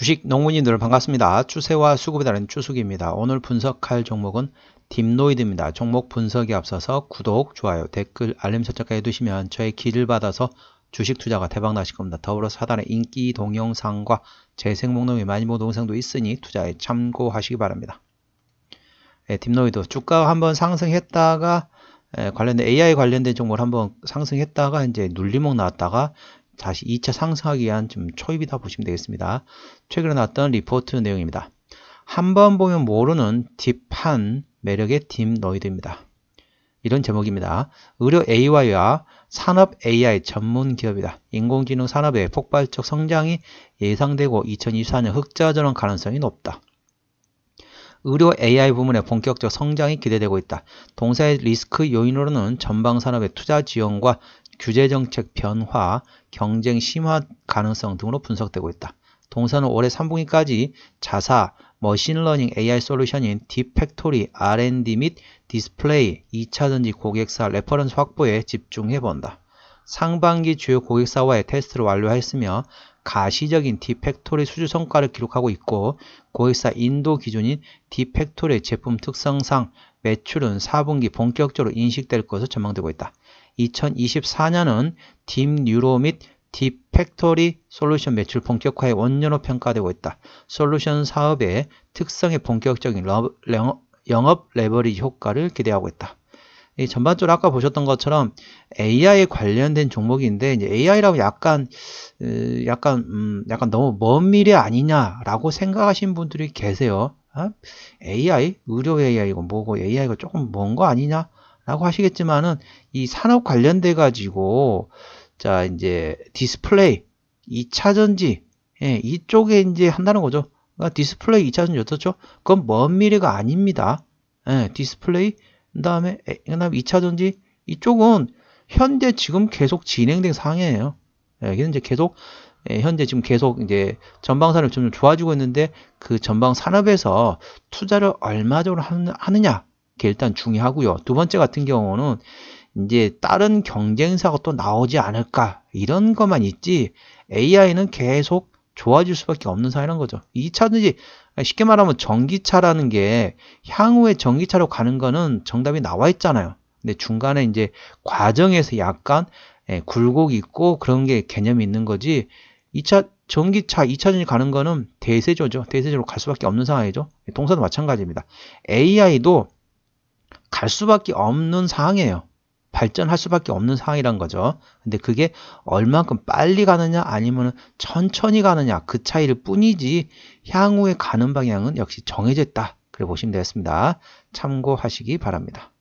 주식 농문인들 반갑습니다. 추세와 수급에 따른 추수기입니다. 오늘 분석할 종목은 딥노이드입니다. 종목 분석에 앞서서 구독, 좋아요, 댓글, 알림 설정까지 해두시면 저의 길을 받아서 주식 투자가 대박 나실 겁니다. 더불어 사단의 인기 동영상과 재생 목록의 많이 본 동영상도 있으니 투자에 참고하시기 바랍니다. 예, 딥노이드 주가 한번 상승했다가 예, 관련된 AI 관련된 종목을 한번 상승했다가 이제 눌림목 나왔다가 다시 2차 상승하기 위한 좀 초입이다 보시면 되겠습니다. 최근에 나왔던 리포트 내용입니다. 한번 보면 모르는 딥한 매력의 딥노이드입니다. 이런 제목입니다. 의료 AI와 산업 AI 전문 기업이다. 인공지능 산업의 폭발적 성장이 예상되고 2024년 흑자 전환 가능성이 높다. 의료 AI 부문의 본격적 성장이 기대되고 있다. 동사의 리스크 요인으로는 전방 산업의 투자 지원과 규제 정책 변화, 경쟁 심화 가능성 등으로 분석되고 있다. 동사는 올해 3분기까지 자사, 머신러닝 AI 솔루션인 딥팩토리, R&D 및 디스플레이, 2차전지 고객사 레퍼런스 확보에 집중해 본다. 상반기 주요 고객사와의 테스트를 완료하였으며 가시적인 딥팩토리 수주 성과를 기록하고 있고 고객사 인도 기준인 딥팩토리의 제품 특성상 매출은 4분기 본격적으로 인식될 것으로 전망되고 있다. 2024년은 딥뉴로 및 딥팩토리 솔루션 매출 본격화의 원년으로 평가되고 있다. 솔루션 사업의 특성의 본격적인 러브, 영, 영업 레버리지 효과를 기대하고 있다. 전반적으로 아까 보셨던 것처럼 AI에 관련된 종목인데 이제 AI라고 약간 으, 약간 음, 약간 너무 먼 미래 아니냐라고 생각하신 분들이 계세요. 어? AI 의료 a i 이거 뭐고 AI가 조금 먼 거 아니냐? 라고 하시겠지만은 이 산업 관련돼 가지고 자 이제 디스플레이 2차전지 예, 이쪽에 이제 한다는 거죠 그러니까 디스플레이 2차전지 어떻죠 그건 먼 미래가 아닙니다 예, 디스플레이 그 다음에 그 다음 2차전지 이쪽은 현재 지금 계속 진행된 상황이에요 예, 이제 계속 예, 현재 지금 계속 이제 전방 산업 점점 좋아지고 있는데 그 전방 산업에서 투자를 얼마 정도 하느냐 그게 일단 중요하고요. 두 번째 같은 경우는 이제 다른 경쟁사가 또 나오지 않을까 이런 것만 있지 AI는 계속 좋아질 수밖에 없는 사회라는 거죠. 2차든지 쉽게 말하면 전기차라는 게 향후에 전기차로 가는 거는 정답이 나와 있잖아요. 근데 중간에 이제 과정에서 약간 예, 굴곡 이 있고 그런 게 개념이 있는 거지 2차 전기차 2차전지 가는 거는 대세조죠. 대세조로 갈 수밖에 없는 상황이죠. 예, 동사도 마찬가지입니다. AI도 갈 수밖에 없는 상황이에요. 발전할 수밖에 없는 상황이란 거죠. 근데 그게 얼만큼 빨리 가느냐 아니면 천천히 가느냐 그 차이를 뿐이지 향후에 가는 방향은 역시 정해져 있다. 그래 보시면 되겠습니다. 참고하시기 바랍니다.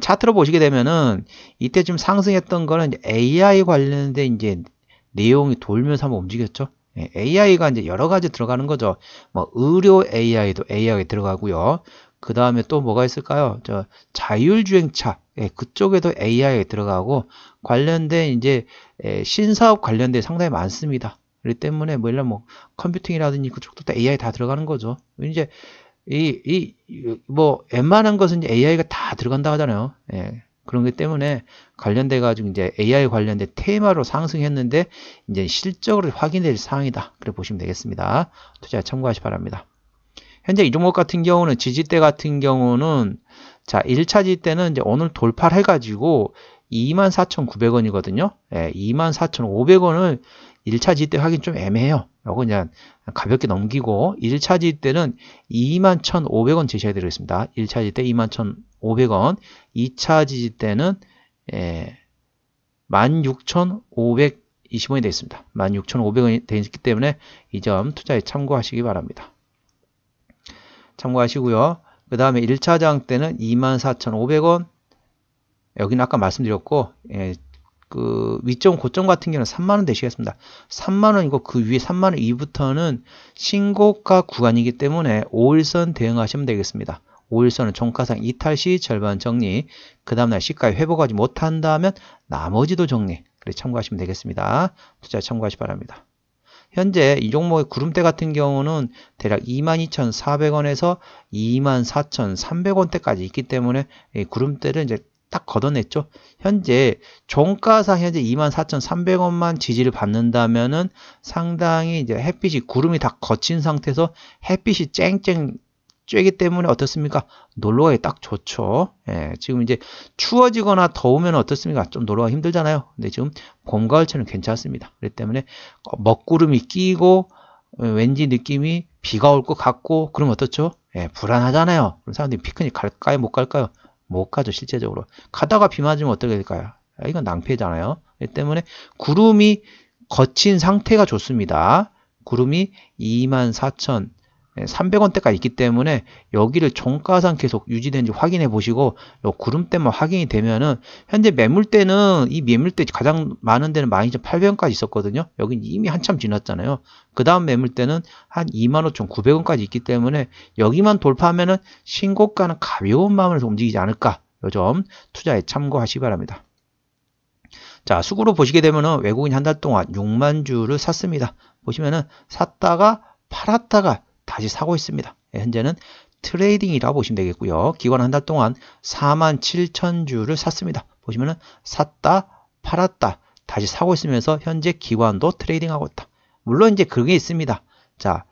차트로 보시게 되면은 이때 지금 상승했던 거는 AI 관련된 이제 내용이 돌면서 한번 움직였죠. 예, AI가 이제 여러 가지 들어가는 거죠. 뭐 의료 AI도 a i 에 들어가고요. 그 다음에 또 뭐가 있을까요? 저 자율주행차 예, 그쪽에도 AI 들어가고 관련된 이제 예, 신사업 관련된 상당히 많습니다. 그렇기 때문에 뭐 이런 뭐 컴퓨팅이라든지 그쪽도 다 AI 다 들어가는 거죠. 이제 이 이뭐 웬만한 것은 이제 AI가 다 들어간다 하잖아요. 예. 그런 것 때문에 관련돼 가지고 이제 AI 관련된 테마로 상승했는데 이제 실적으로 확인될 사항이다. 그래 보시면 되겠습니다. 투자 참고하시 바랍니다. 현재 이 종목 같은 경우는 지지대 같은 경우는 자 1차 지지대는 이제 오늘 돌파를 해가지고 24,900원이거든요. 예, 24,500원을 1차 지지대 확인 좀 애매해요. 라고 그냥 가볍게 넘기고 1차 지지대는 21,500원 제시해 드리겠습니다. 1차 지지대 21,500원 2차 지지대는 예, 16,520원이 되어 있습니다. 16,500원이 되어 있기 때문에 이 점 투자에 참고하시기 바랍니다. 참고하시고요. 그 다음에 1차 장 때는 24,500원 여기는 아까 말씀드렸고 예, 그 위점 고점 같은 경우는 3만원 되시겠습니다. 3만원이고 그 위에 3만원 이부터는 신고가 구간이기 때문에 5일선 대응하시면 되겠습니다. 5일선은 종가상 이탈 시 절반 정리, 그 다음날 시가에 회복하지 못한다면 나머지도 정리. 그래 참고하시면 되겠습니다. 투자 참고하시 기 바랍니다. 현재 이 종목의 구름대 같은 경우는 대략 22,400원에서 24,300원대까지 있기 때문에 구름대를 이제 딱 걷어냈죠. 현재 종가상 현재 24,300원만 지지를 받는다면은 상당히 이제 햇빛이 구름이 다 거친 상태에서 햇빛이 쨍쨍 쬐기 때문에 어떻습니까? 놀러 가기 딱 좋죠. 예, 지금 이제 추워지거나 더우면 어떻습니까? 좀 놀러 가기 힘들잖아요. 근데 지금 봄, 가을철은 괜찮습니다. 그렇기 때문에 먹구름이 끼고 어, 왠지 느낌이 비가 올 것 같고 그럼 어떻죠? 예, 불안하잖아요. 그럼 사람들이 피크닉 갈까요? 못 갈까요? 못 가죠, 실제적으로. 가다가 비 맞으면 어떻게 될까요? 아, 이건 낭패잖아요. 그렇기 때문에 구름이 거친 상태가 좋습니다. 구름이 24,000 300원대가 예, 있기 때문에 여기를 종가상 계속 유지되는지 확인해 보시고 구름대만 확인이 되면은 현재 매물대는 이 매물대 가장 많은 데는 12,800원까지 있었거든요. 여긴 이미 한참 지났잖아요. 그 다음 매물대는 한 25,900원까지 있기 때문에 여기만 돌파하면은 신고가는 가벼운 마음으로 움직이지 않을까 요점 투자에 참고하시기 바랍니다. 자, 수구로 보시게 되면은 외국인 한 달 동안 6만 주를 샀습니다. 보시면은 샀다가 팔았다가 다시 사고 있습니다. 예, 현재는 트레이딩이라고 보시면 되겠고요. 기관 한 달 동안 4만 7천 주를 샀습니다. 보시면은 샀다, 팔았다, 다시 사고 있으면서 현재 기관도 트레이딩하고 있다. 물론 이제 그게 있습니다. 자,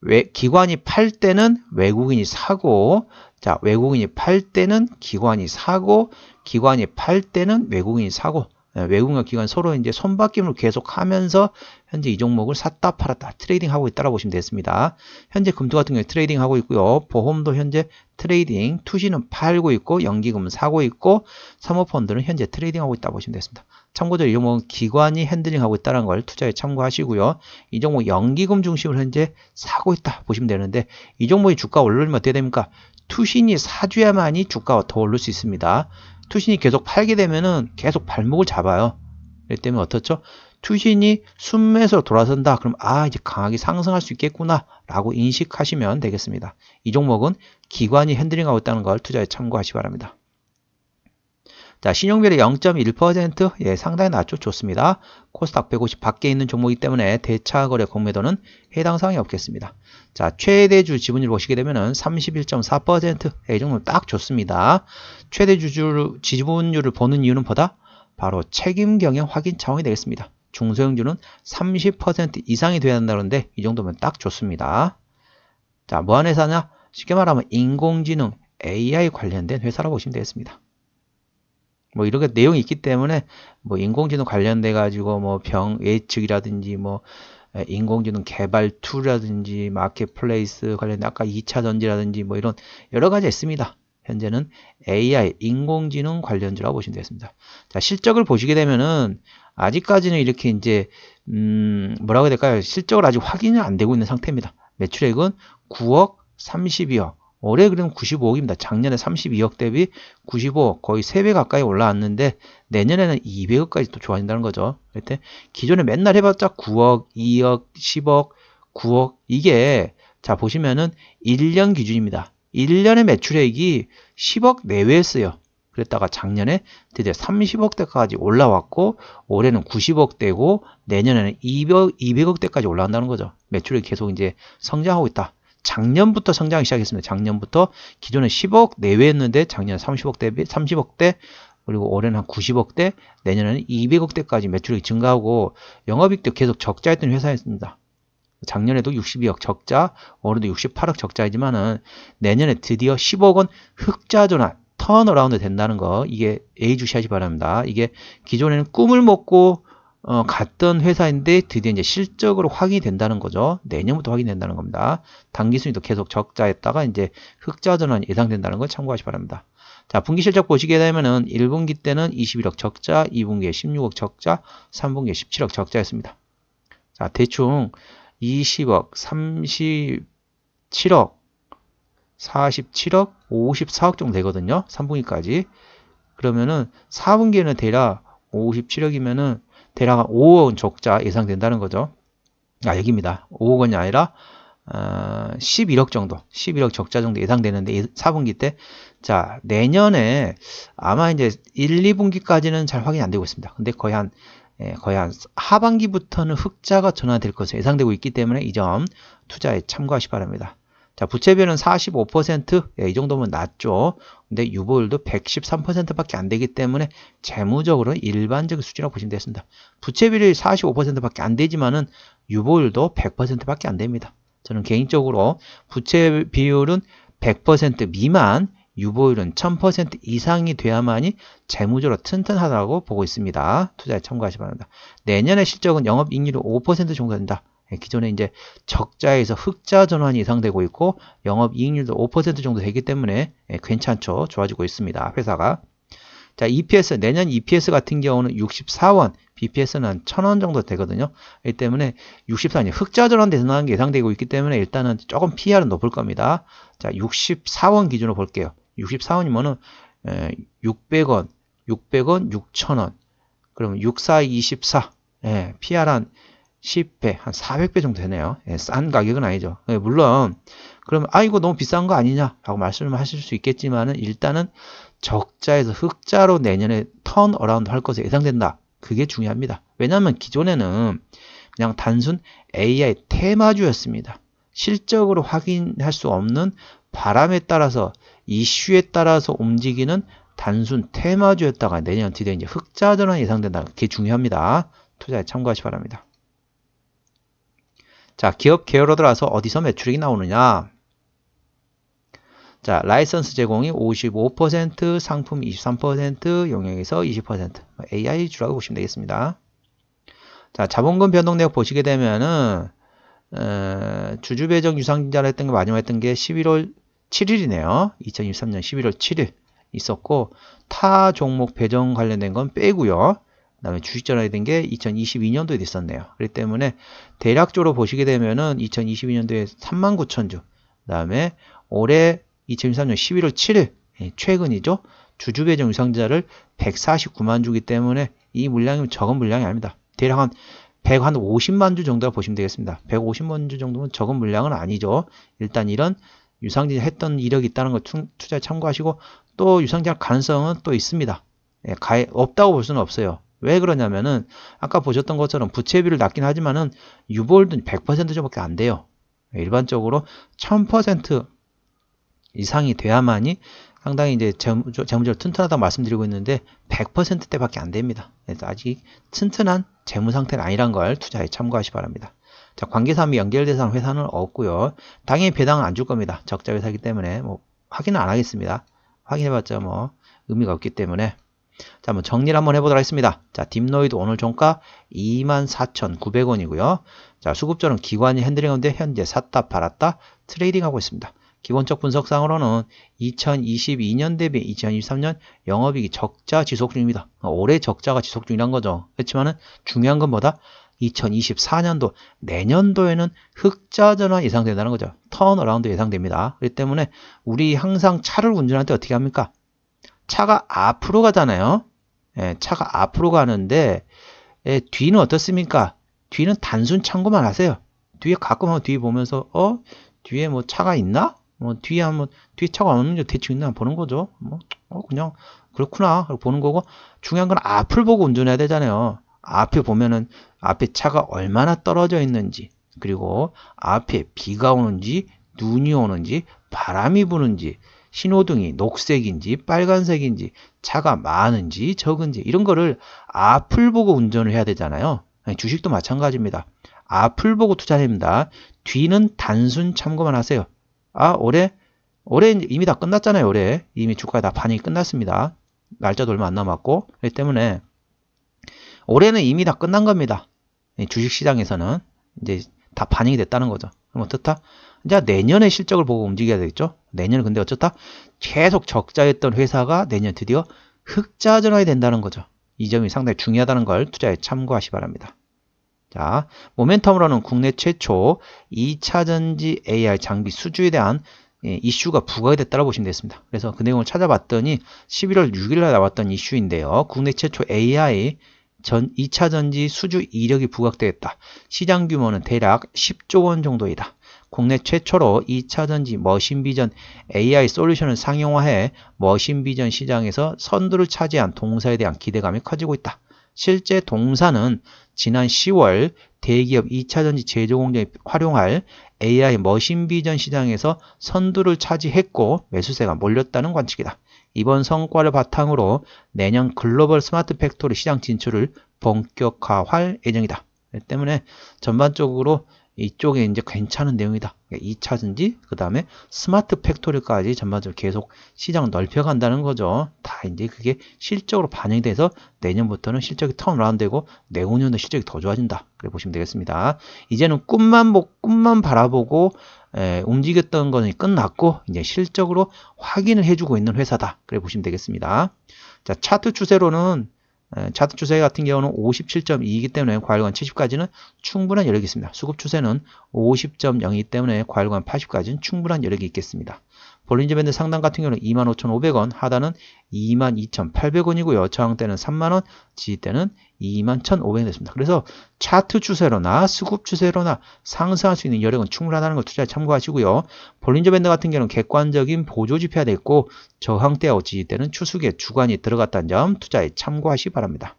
외, 기관이 팔 때는 외국인이 사고, 자, 외국인이 팔 때는 기관이 사고, 기관이 팔 때는 외국인이 사고, 예, 외국인 기관 서로 이제 손바뀜을 계속하면서 현재 이 종목을 샀다 팔았다 트레이딩하고 있다라고 보시면 되겠습니다. 현재 금도 같은 경우에 트레이딩하고 있고요. 보험도 현재 트레이딩, 투시는 팔고 있고 연기금은 사고 있고 사모펀드는 현재 트레이딩하고 있다 보시면 되겠습니다. 참고적으로 이 종목은 기관이 핸들링하고 있다는 걸 투자에 참고하시고요. 이 종목 연기금 중심으로 현재 사고 있다 보시면 되는데 이종목의 주가 올르면 어떻게 됩니까? 투신이 사줘야만이 주가가 더 오를 수 있습니다. 투신이 계속 팔게 되면은 계속 발목을 잡아요. 그렇기 때문에 어떻죠? 투신이 순매수로 돌아선다. 그럼 아 이제 강하게 상승할 수 있겠구나 라고 인식하시면 되겠습니다. 이 종목은 기관이 핸들링하고 있다는 걸 투자에 참고하시기 바랍니다. 자, 신용률이 0.1% 예, 상당히 낮죠. 좋습니다. 코스닥 150 밖에 있는 종목이기 때문에 대차 거래 공매도는 해당 사항이 없겠습니다. 자, 최대주 지분율 보시게 되면은 31.4%이 정도 딱 좋습니다. 최대주주 지분율을 보는 이유는 보다 바로 책임 경영 확인 차원이 되겠습니다. 중소형주는 30% 이상이 돼야 한다는데 이 정도면 딱 좋습니다. 자, 뭐하 회사냐? 쉽게 말하면 인공지능 AI 관련된 회사라고 보시면 되겠습니다. 뭐 이렇게 내용이 있기 때문에 뭐 인공지능 관련돼 가지고 뭐 병 예측이라든지 뭐 예, 인공지능 개발 툴이라든지 마켓플레이스 관련된 아까 2차 전지라든지 뭐 이런 여러 가지 있습니다. 현재는 AI 인공지능 관련주라고 보시면 되겠습니다. 자, 실적을 보시게 되면은 아직까지는 이렇게 이제 음 뭐라고 해야 될까요? 실적을 아직 확인이 안 되고 있는 상태입니다. 매출액은 9억 32억 올해 그럼 95억입니다. 작년에 32억 대비 95억 거의 3배 가까이 올라왔는데 내년에는 200억까지 또 좋아진다는 거죠. 그때 기존에 맨날 해봤자 9억, 2억, 10억, 9억 이게 자 보시면은 1년 기준입니다. 1년의 매출액이 10억 내외였어요. 그랬다가 작년에 드디어 30억대까지 올라왔고 올해는 90억대고 내년에는 200억대까지 올라간다는 거죠. 매출이 계속 이제 성장하고 있다. 작년부터 성장하기 시작했습니다. 작년부터 기존에 10억 내외였는데 작년 30억 대 30억 대 그리고 올해는 한 90억 대 내년에는 200억 대까지 매출이 증가하고 영업이익도 계속 적자했던 회사였습니다. 작년에도 62억 적자, 올해도 68억 적자이지만은 내년에 드디어 10억 원 흑자 전환 턴어라운드 된다는 거 이게 A 주시하시 바랍니다. 이게 기존에는 꿈을 먹고 어, 갔던 회사인데 드디어 이제 실적으로 확인이 된다는 거죠. 내년부터 확인된다는 겁니다. 단기 순위도 계속 적자였다가 이제 흑자 전환 예상된다는 걸 참고하시 바랍니다. 자, 분기 실적 보시게 되면은 1분기 때는 21억 적자, 2분기에 16억 적자, 3분기에 17억 적자였습니다. 자, 대충 20억, 37억, 47억, 54억 정도 되거든요. 3분기까지. 그러면은 4분기에는 대략 57억이면은 대략 5억 원 적자 예상된다는 거죠. 아, 여기입니다. 5억 원이 아니라 어, 11억 정도, 11억 적자 정도 예상되는데 4분기 때, 자 내년에 아마 이제 1, 2분기까지는 잘 확인이 안 되고 있습니다. 근데 거의 한 예, 거의 한 하반기부터는 흑자가 전환될 것으로 예상되고 있기 때문에 이 점 투자에 참고하시 기 바랍니다. 자, 부채비율은 45%, 예, 이 정도면 낮죠. 근데 유보율도 113%밖에 안 되기 때문에 재무적으로 일반적인 수준이라고 보시면 되겠습니다. 부채비율이 45%밖에 안 되지만은 유보율도 100%밖에 안 됩니다. 저는 개인적으로 부채 비율은 100% 미만, 유보율은 1000% 이상이 돼야만이 재무적으로 튼튼하다고 보고 있습니다. 투자에 참고하시 기 바랍니다. 내년에 실적은 영업이익률이 5% 정도 된다. 기존에 이제 적자에서 흑자 전환이 예상되고 있고 영업이익률도 5% 정도 되기 때문에 예, 괜찮죠. 좋아지고 있습니다. 회사가. 자, EPS, 내년 EPS 같은 경우는 64원, BPS는 한 1000원 정도 되거든요. 이 때문에 6 4원 흑자 전환 대선하는 게 예상되고 있기 때문에 일단은 조금 PR은 높을 겁니다. 자, 64원 기준으로 볼게요. 64원이면은 600원, 예, 600원, 6000원. 그러면 6424. 예, PR 한 10배, 한 400배 정도 되네요. 예, 싼 가격은 아니죠. 예, 물론 그러면 아 이거 너무 비싼 거 아니냐라고 말씀을 하실 수 있겠지만은 일단은 적자에서 흑자로 내년에 턴 어라운드 할 것으로 예상된다. 그게 중요합니다. 왜냐하면 기존에는 그냥 단순 AI 테마주였습니다. 실적으로 확인할 수 없는 바람에 따라서 이슈에 따라서 움직이는 단순 테마주였다가 내년 뒤에 이제 흑자 전환 예상된다. 그게 중요합니다. 투자에 참고하시 기 바랍니다. 자, 기업 계열로 들어와서 어디서 매출이 액 나오느냐? 자, 라이선스 제공이 55%, 상품 23%, 용역에서 20%, AI 주라고 보시면 되겠습니다. 자, 자본금 변동 내역 보시게 되면은 어, 주주 배정 유상자를 했던 게 마지막 했던 게 11월 7일이네요. 2023년 11월 7일 있었고 타 종목 배정 관련된 건 빼고요. 다음에 주식 전환이 된 게 2022년도에 됐었네요. 그렇기 때문에 대략적으로 보시게 되면은 2022년도에 3 9 0 0 0 주, 다음에 올해 2023년 11월 7일 최근이죠. 주주 배정 유상자를 149만 주기 때문에 이 물량이 적은 물량이 아닙니다. 대략 한 150만 주 정도라 보시면 되겠습니다. 150만 주 정도면 적은 물량은 아니죠. 일단 이런 유상자 했던 이력이 있다는 걸투자 참고하시고 또 유상자 가능성은 또 있습니다. 예, 없다고 볼 수는 없어요. 왜 그러냐면은 아까 보셨던 것처럼 부채비를 낮긴 하지만은 유보율은 100% 정도밖에 안 돼요. 일반적으로 1000% 이상이 돼야만이 상당히 이제 재무적으로 튼튼하다고 말씀드리고 있는데 100%대밖에 안 됩니다. 그래서 아직 튼튼한 재무 상태는 아니란 걸 투자에 참고하시 바랍니다. 자, 관계사항이 연결대상 회사는 없고요. 당연히 배당은 안 줄 겁니다. 적자 회사이기 때문에 뭐 확인은 안 하겠습니다. 확인해봤자 뭐 의미가 없기 때문에 자, 한번 정리를 한번 해보도록 하겠습니다. 자, 딥노이드 오늘 종가 24,900원이고요. 자, 수급전은 기관이 핸들링하는데 현재 샀다 팔았다 트레이딩하고 있습니다. 기본적 분석상으로는 2022년 대비 2023년 영업이익이 적자 지속 중입니다. 올해 적자가 지속 중이란 거죠. 그렇지만은 중요한 건 뭐다? 2024년도 내년도에는 흑자 전환 예상된다는 거죠. 턴어라운드 예상됩니다. 그렇기 때문에 우리 항상 차를 운전할 때 어떻게 합니까? 차가 앞으로 가잖아요. 예, 차가 앞으로 가는데 예, 뒤는 어떻습니까? 뒤는 단순 참고만 하세요. 뒤에 가끔 한 뒤에 보면서 어 뒤에 뭐 차가 있나? 뭐 뒤에 한번 뒤에 차가 없는지 대충 있나 보는 거죠. 뭐 어, 그냥 그렇구나 보는 거고 중요한 건 앞을 보고 운전해야 되잖아요. 앞에 보면은 앞에 차가 얼마나 떨어져 있는지 그리고 앞에 비가 오는지 눈이 오는지 바람이 부는지 신호등이 녹색인지 빨간색인지 차가 많은지 적은지 이런 거를 앞을 보고 운전을 해야 되잖아요. 주식도 마찬가지입니다. 앞을 보고 투자합니다. 뒤는 단순 참고만 하세요. 아 올해 올해 이미 다 끝났잖아요. 올해 이미 주가 다 반이 끝났습니다. 날짜도 얼마 안 남았고 그렇기 때문에 올해는 이미 다 끝난 겁니다. 주식시장에서는 이제 다 반영이 됐다는 거죠. 그럼 어떻다? 이제 내년에 실적을 보고 움직여야 되겠죠. 내년은 근데 어쨌다 계속 적자였던 회사가 내년 드디어 흑자 전환이 된다는 거죠. 이 점이 상당히 중요하다는 걸 투자에 참고하시 바랍니다. 자, 모멘텀으로는 국내 최초 2차전지 a i 장비 수주에 대한 예, 이슈가 부각이 됐다고 보시면 되겠습니다. 그래서 그 내용을 찾아봤더니 11월 6일날 나왔던 이슈인데요. 국내 최초 AI 전 2차전지 수주 이력이 부각되었다. 시장 규모는 대략 10조 원 정도이다. 국내 최초로 2차전지 머신비전 AI 솔루션을 상용화해 머신비전 시장에서 선두를 차지한 동사에 대한 기대감이 커지고 있다. 실제 동사는 지난 10월 대기업 2차전지 제조공장에 활용할 AI 머신비전 시장에서 선두를 차지했고 매수세가 몰렸다는 관측이다. 이번 성과를 바탕으로 내년 글로벌 스마트 팩토리 시장 진출을 본격화할 예정이다. 때문에 전반적으로 이쪽에 이제 괜찮은 내용이다. 2차전지, 그러니까 그 다음에 스마트 팩토리까지 전반적으로 계속 시장 넓혀간다는 거죠. 다 이제 그게 실적으로 반영돼서 내년부터는 실적이 턴라운드되고 내후년도 실적이 더 좋아진다. 그래 보시면 되겠습니다. 이제는 꿈만 보, 꿈만 바라보고 에, 움직였던 것는 끝났고 이제 실적으로 확인을 해주고 있는 회사다. 그래 보시면 되겠습니다. 자 차트 추세로는 예, 차트 추세 같은 경우는 57.2이기 때문에 과열관 70까지는 충분한 여력이 있습니다. 수급 추세는 50.0이기 때문에 과열관 80까지는 충분한 여력이 있겠습니다. 볼린저 밴드 상단 같은 경우는 25,500원, 하단은 22,800원이고요. 저항대는 3만원, 지지대는 21,500원 됐습니다. 그래서 차트 추세로나 수급 추세로나 상승할 수 있는 여력은 충분하다는 걸 투자에 참고하시고요. 볼린저 밴드 같은 경우는 객관적인 보조 지표가 됐고 저항대와 지지때는추수계 주관이 들어갔다는 점 투자에 참고하시기 바랍니다.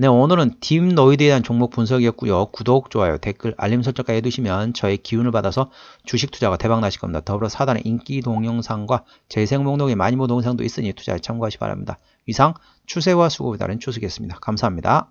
네, 오늘은 딥노이드에 대한 종목 분석이었고요. 구독, 좋아요, 댓글, 알림 설정까지 해두시면 저의 기운을 받아서 주식 투자가 대박 나실 겁니다. 더불어 사단의 인기 동영상과 재생 목록의 많이 모 동영상도 있으니 투자를 참고하시 기 바랍니다. 이상 추세와 수고에 따른 추석이었습니다 감사합니다.